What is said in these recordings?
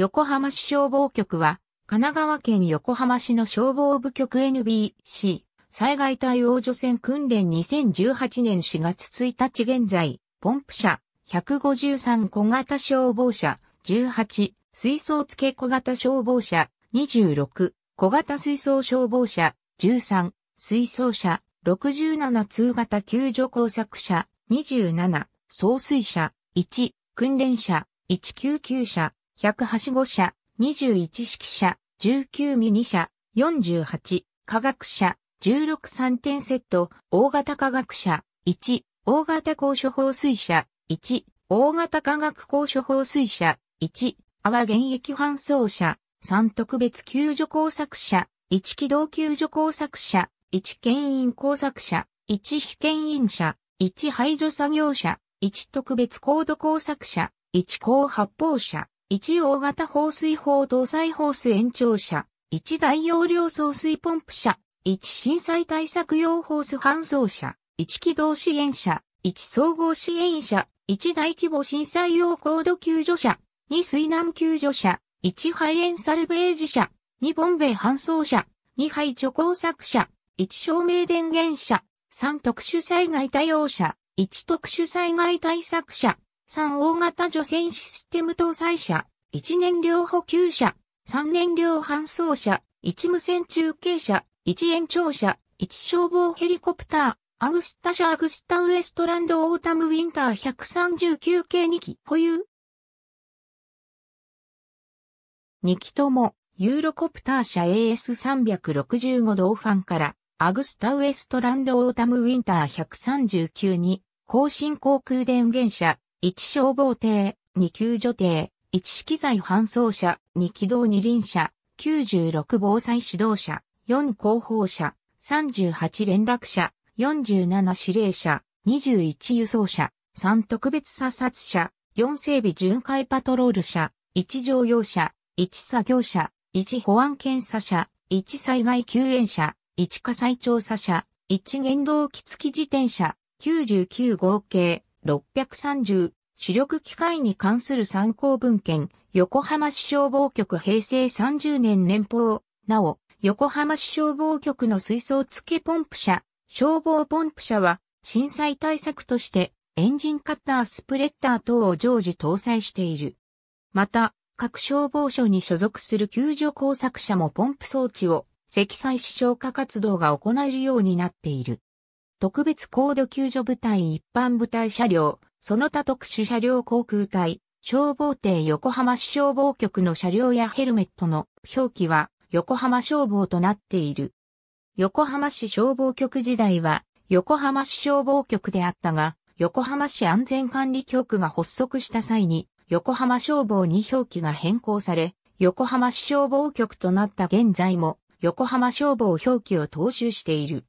横浜市消防局は、神奈川県横浜市の消防部局 NBC 災害対応除染訓練2018年4月1日現在、ポンプ車153小型消防車18、水槽付け小型消防車26、小型水槽消防車13、水槽車67通型救助工作車27、送水車1、訓練車1救急車1 0 8号車、21式車、19ミニ車、48、科学車、16 3点セット、大型科学車、1、大型高所放水車、1、大型科学高所放水車、1、阿波現役搬送車、3特別救助工作車、1機動救助工作車、1牽引工作車、1非牽引車、1排除作業車、1特別高度工作車、1高発砲車。1大型放水砲搭載ホース延長車、1大容量送水ポンプ車、1震災対策用ホース搬送車、1機動支援車、1総合支援車、1大規模震災用高度救助車、2水難救助車、1肺炎サルベージ車、2ボンベ搬送車、2排除工作車、1照明電源車、3特殊災害対応車、1特殊災害対策車、3大型除染システム搭載車、1燃料補給車、3燃料搬送車、1無線中継車、1延長車、1消防ヘリコプター、アグスタ車アグスタウエストランドオータムウィンター139系2機保有。2機とも、ユーロコプター車 AS365 ドーファンから、アグスタウエストランドオータムウィンター139に、後進航空電源車1消防艇、2救助艇、1機材搬送車、2機動二輪車、96防災指導車、4広報車、38連絡車、47指令車、21輸送車、3特別査察車、4整備巡回パトロール車、1乗用車、1作業車、1保安検査車、1災害救援車、1火災調査車、1原動機付き自転車、99合計、630、主力機械に関する参考文献、横浜市消防局平成30年年報、なお、横浜市消防局の水槽付けポンプ車、消防ポンプ車は、震災対策として、エンジンカッタースプレッダー等を常時搭載している。また、各消防署に所属する救助工作車もポンプ装置を積載し消火活動が行えるようになっている。特別高度救助部隊一般部隊車両、その他特殊車両航空隊、消防艇横浜市消防局の車両やヘルメットの表記は横浜消防となっている。横浜市消防局時代は横浜市消防局であったが、横浜市安全管理局が発足した際に横浜消防に表記が変更され、横浜市消防局となった現在も横浜消防表記を踏襲している。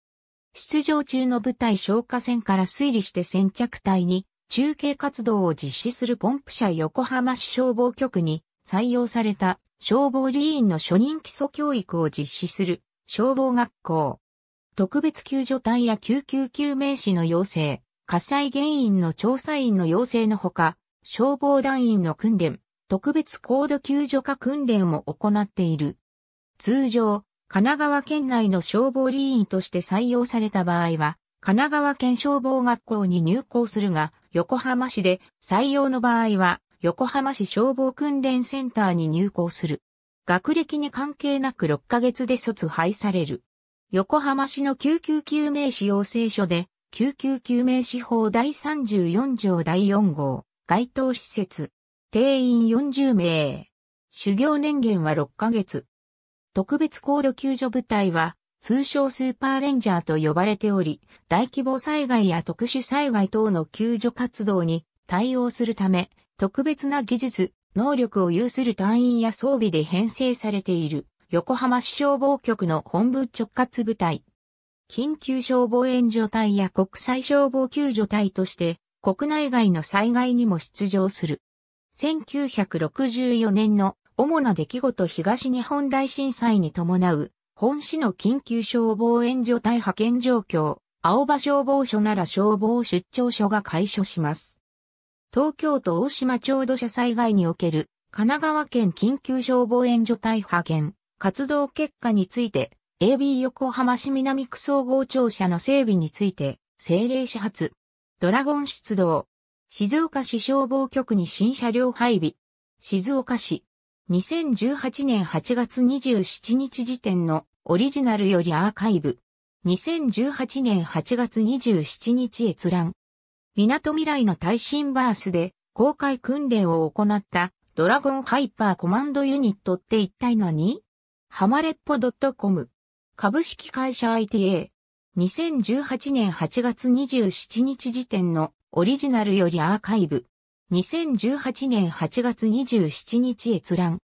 出場中の部隊消火栓から推理して先着隊に中継活動を実施するポンプ車横浜市消防局に採用された消防理員の初任基礎教育を実施する消防学校。特別救助隊や救急救命士の要請、火災原因の調査員の要請のほか、消防団員の訓練、特別高度救助化訓練も行っている。通常、神奈川県内の消防理員として採用された場合は、神奈川県消防学校に入校するが、横浜市で採用の場合は、横浜市消防訓練センターに入校する。学歴に関係なく6ヶ月で卒廃される。横浜市の救急救命士要請書で、救急救命士法第34条第4号、該当施設、定員40名。修行年限は6ヶ月。特別高度救助部隊は、通称スーパーレンジャーと呼ばれており、大規模災害や特殊災害等の救助活動に対応するため、特別な技術、能力を有する隊員や装備で編成されている、横浜市消防局の本部直轄部隊。緊急消防援助隊や国際消防救助隊として、国内外の災害にも出場する。1964年の主な出来事東日本大震災に伴う、本市の緊急消防援助隊派遣状況、青葉消防署なら消防出張所が解消します。東京都大島町土砂災害における神奈川県緊急消防援助隊派遣活動結果について AB 横浜市南区総合庁舎の整備について政令始発ドラゴン出動静岡市消防局に新車両配備静岡市2018年8月27日時点のオリジナルよりアーカイブ。2018年8月27日閲覧。港未来の耐震バースで公開訓練を行ったドラゴンハイパーコマンドユニットって一体何ハマレッポ .com 株式会社 ITA 2018年8月27日時点のオリジナルよりアーカイブ2018年8月27日閲覧。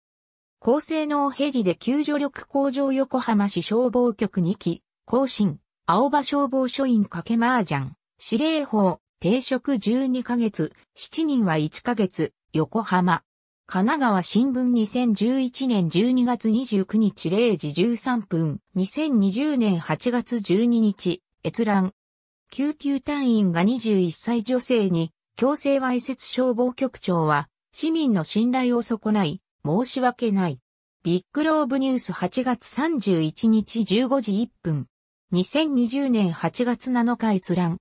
高性能ヘリで救助力向上横浜市消防局2期、更新、青葉消防署員かけ麻雀、司令法、定職12ヶ月、7人は1ヶ月、横浜。神奈川新聞2011年12月29日0時13分、2020年8月12日、閲覧。救急隊員が21歳女性に強制わいせつ消防局長は、市民の信頼を損ない、申し訳ない。ビッグローブニュース8月31日15時1分。2020年8月7日閲覧。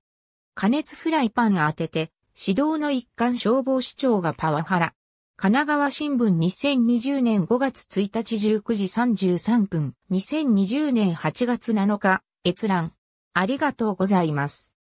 加熱フライパン当てて、指導の一環消防市長がパワハラ。神奈川新聞2020年5月1日19時33分。2020年8月7日、閲覧。ありがとうございます。